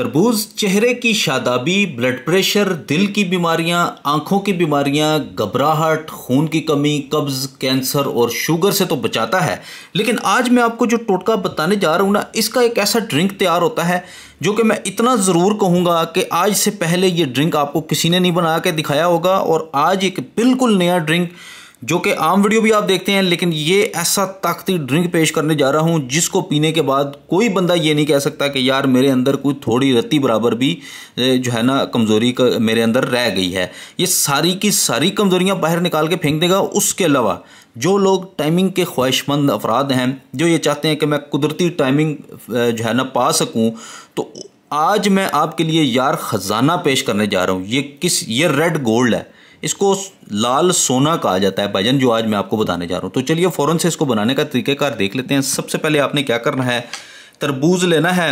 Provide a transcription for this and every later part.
तरबूज चेहरे की शादाबी ब्लड प्रेशर दिल की बीमारियां आंखों की बीमारियां घबराहट खून की कमी कब्ज़ कैंसर और शुगर से तो बचाता है लेकिन आज मैं आपको जो टोटका बताने जा रहा हूँ ना इसका एक ऐसा ड्रिंक तैयार होता है जो कि मैं इतना ज़रूर कहूँगा कि आज से पहले ये ड्रिंक आपको किसी ने नहीं बना के दिखाया होगा और आज एक बिल्कुल नया ड्रिंक जो कि आम वीडियो भी आप देखते हैं लेकिन ये ऐसा ताकती ड्रिंक पेश करने जा रहा हूँ जिसको पीने के बाद कोई बंदा ये नहीं कह सकता कि यार मेरे अंदर कोई थोड़ी रत्ती बराबर भी जो है ना कमज़ोरी मेरे अंदर रह गई है ये सारी की सारी कमज़ोरियाँ बाहर निकाल के फेंक देगा उसके अलावा जो लोग टाइमिंग के ख्वाहिशमंद अफराद हैं जो ये चाहते हैं कि मैं कुदरती टाइमिंग जो है ना पा सकूँ तो आज मैं आपके लिए यार ख़जाना पेश करने जा रहा हूँ ये किस ये रेड गोल्ड है इसको लाल सोना कहा जाता है भजन जो आज मैं आपको बताने जा रहा हूँ तो चलिए फ़ौरन से इसको बनाने का तरीक़ेकार देख लेते हैं सबसे पहले आपने क्या करना है तरबूज लेना है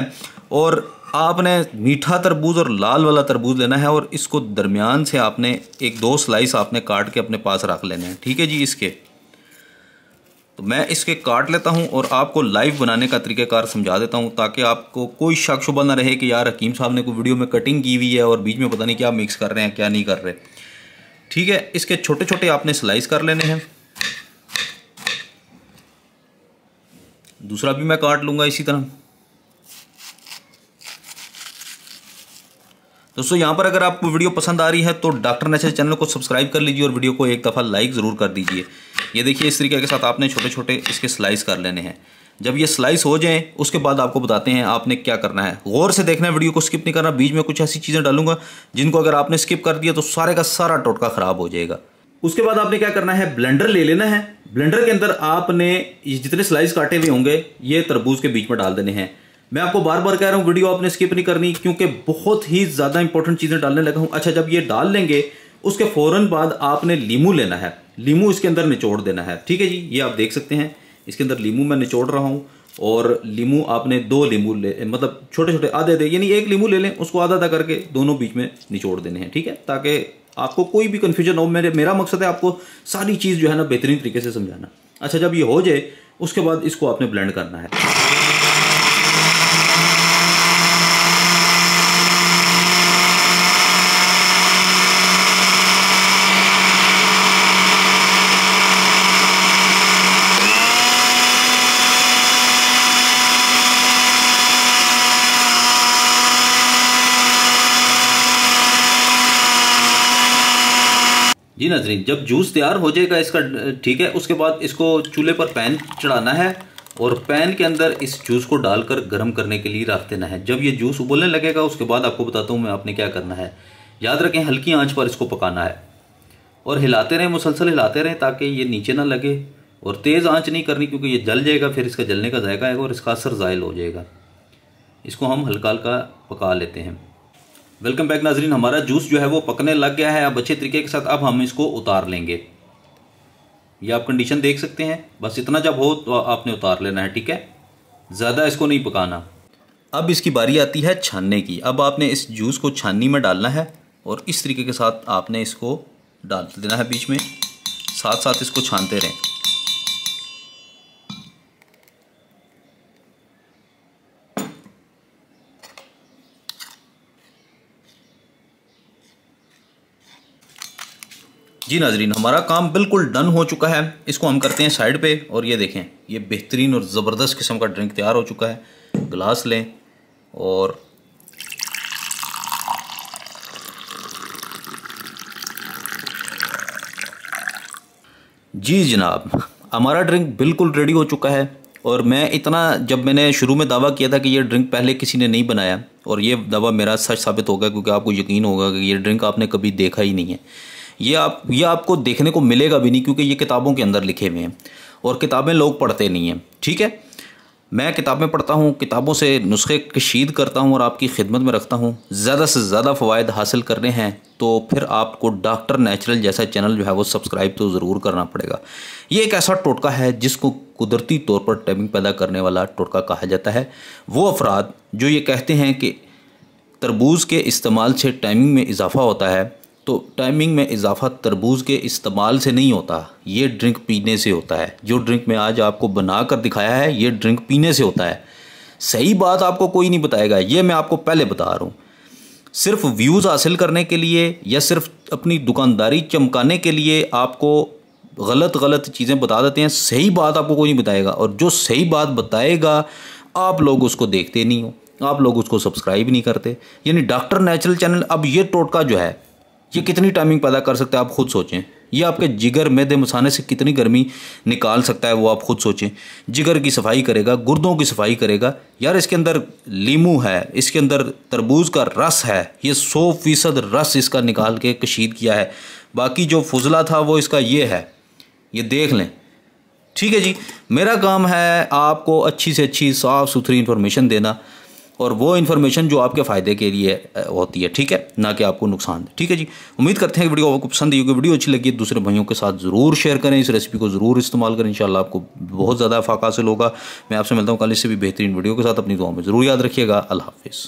और आपने मीठा तरबूज और लाल वाला तरबूज लेना है और इसको दरमियान से आपने एक दो स्लाइस आपने काट के अपने पास रख लेने हैं ठीक है जी इसके तो मैं इसके काट लेता हूं और आपको लाइव बनाने का तरीकेकार समझा देता हूं ताकि आपको कोई शक शुबा ना रहे कि यार हकीम साहब ने कोई वीडियो में कटिंग की हुई है और बीच में पता नहीं क्या मिक्स कर रहे हैं क्या नहीं कर रहे ठीक है इसके छोटे छोटे आपने स्लाइस कर लेने हैं दूसरा भी मैं काट लूंगा इसी तरह दोस्तों यहां पर अगर आपको वीडियो पसंद आ रही है तो डॉक्टर नेचर चैनल को सब्सक्राइब कर लीजिए और वीडियो को एक दफ़ा लाइक ज़रूर कर दीजिए ये देखिए इस तरीके के साथ आपने छोटे छोटे इसके स्लाइस कर लेने हैं जब ये स्लाइस हो जाएं उसके बाद आपको बताते हैं आपने क्या करना है गौर से देखना है वीडियो को स्किप नहीं करना बीच में कुछ ऐसी चीज़ें डालूंगा जिनको अगर आपने स्किप कर दिया तो सारे का सारा टोटका ख़राब हो जाएगा उसके बाद आपने क्या करना है ब्लेंडर ले लेना है ब्लेंडर के अंदर आपने जितने स्लाइस काटे हुए होंगे ये तरबूज के बीच में डाल देने हैं मैं आपको बार बार कह रहा हूँ वीडियो आपने स्किप नहीं करनी क्योंकि बहुत ही ज़्यादा इंपॉर्टेंट चीज़ें डालने लगा हूँ अच्छा जब ये डाल लेंगे उसके फ़ौरन बाद आपने लीमू लेना है लीमू इसके अंदर निचोड़ देना है ठीक है जी ये आप देख सकते हैं इसके अंदर लीमू मैं निचोड़ रहा हूँ और लीमू आपने दो लीमू ले मतलब छोटे छोटे आधे आधे यानी एक लीमू ले लें उसको आधा आधा करके दोनों बीच में निचोड़ देने हैं ठीक है ताकि आपको कोई भी कन्फ्यूजन हो मेरे मेरा मकसद है आपको सारी चीज़ जो है ना बेहतरीन तरीके से समझाना अच्छा जब ये हो जाए उसके बाद इसको आपने ब्लेंड करना है जी नजरीन जब जूस तैयार हो जाएगा इसका ठीक है उसके बाद इसको चूल्हे पर पैन चढ़ाना है और पैन के अंदर इस जूस को डालकर गर्म करने के लिए रख देना है जब ये जूस उबलने लगेगा उसके बाद आपको बताता हूँ मैं आपने क्या करना है याद रखें हल्की आंच पर इसको पकाना है और हिलाते रहें मुसलसल हिलाते रहें ताकि ये नीचे ना लगे और तेज़ आंच नहीं करनी क्योंकि ये जल जाएगा फिर इसका जलने का जायका आएगा और इसका असर ज़ायल हो जाएगा इसको हम हल्का हल्का पका लेते हैं वेलकम बैक नाजरीन हमारा जूस जो है वो पकने लग गया है अब अच्छे तरीके के साथ अब हम इसको उतार लेंगे ये आप कंडीशन देख सकते हैं बस इतना जब हो तो आपने उतार लेना है ठीक है ज़्यादा इसको नहीं पकाना अब इसकी बारी आती है छानने की अब आपने इस जूस को छाननी में डालना है और इस तरीके के साथ आपने इसको डाल देना है बीच में साथ साथ इसको छानते रहें जी नाजरीन हमारा काम बिल्कुल डन हो चुका है इसको हम करते हैं साइड पे और ये देखें ये बेहतरीन और ज़बरदस्त किस्म का ड्रिंक तैयार हो चुका है गिलास लें और जी जनाब हमारा ड्रिंक बिल्कुल रेडी हो चुका है और मैं इतना जब मैंने शुरू में दावा किया था कि ये ड्रिंक पहले किसी ने नहीं बनाया और ये दावा मेरा सच साबित होगा क्योंकि आपको यकीन होगा कि ये ड्रिंक आपने कभी देखा ही नहीं है ये आप ये आपको देखने को मिलेगा भी नहीं क्योंकि ये किताबों के अंदर लिखे हुए हैं और किताबें लोग पढ़ते नहीं हैं ठीक है मैं किताबें पढ़ता हूँ किताबों से नुस्खे कशीद करता हूँ और आपकी खिदमत में रखता हूँ ज़्यादा से ज़्यादा फ़वाद हासिल करने हैं तो फिर आपको डॉक्टर नेचुरल जैसा चैनल जो है वो सब्सक्राइब तो ज़रूर करना पड़ेगा ये एक ऐसा टोटका है जिसको कुदरती तौर पर टैबिंग पैदा करने वाला टोटका कहा जाता है वो अफराद जो ये कहते हैं कि तरबूज के इस्तेमाल से टाइमिंग में इजाफा होता है तो टाइमिंग में इजाफा तरबूज के इस्तेमाल से नहीं होता ये ड्रिंक पीने से होता है जो ड्रिंक मैं आज आपको बना कर दिखाया है ये ड्रिंक पीने से होता है सही बात आपको कोई नहीं बताएगा ये मैं आपको पहले बता रहा हूँ सिर्फ व्यूज़ हासिल करने के लिए या सिर्फ अपनी दुकानदारी चमकाने के लिए आपको गलत गलत चीज़ें बता देते हैं सही बात आपको कोई नहीं बताएगा और जो सही बात बताएगा आप लोग उसको देखते नहीं हो आप लोग उसको सब्सक्राइब नहीं करते यानी डॉक्टर नेचुरल चैनल अब ये टोटका जो है ये कितनी टाइमिंग पैदा कर सकता है आप खुद सोचें ये आपके जिगर मैदे मसाने से कितनी गर्मी निकाल सकता है वो आप खुद सोचें जिगर की सफाई करेगा गुर्दों की सफाई करेगा यार इसके अंदर लीमू है इसके अंदर तरबूज का रस है ये सौ फीसद रस इसका निकाल के कशीद किया है बाकी जो फजला था वो इसका ये है ये देख लें ठीक है जी मेरा काम है आपको अच्छी से अच्छी साफ़ सुथरी इन्फॉर्मेशन देना और वो इन्फॉर्मेशन जो आपके फ़ायदे के लिए होती है ठीक है ना कि आपको नुकसान दे ठीक है जी उम्मीद करते हैं कि वीडियो आपको पसंद आई होगी वीडियो अच्छी लगी है दूसरे भाइयों के साथ ज़रूर शेयर करें इस रेसिपी को ज़रूर इस्तेमाल करें इंशाल्लाह आपको बहुत ज़्यादा फाक हासिल होगा मैं आपसे मिलता हूँ कल इससे भी बेहतरीन वीडियो के साथ अपनी दुआ में ज़रूर याद रखिएगा अल्लाह हाफिज़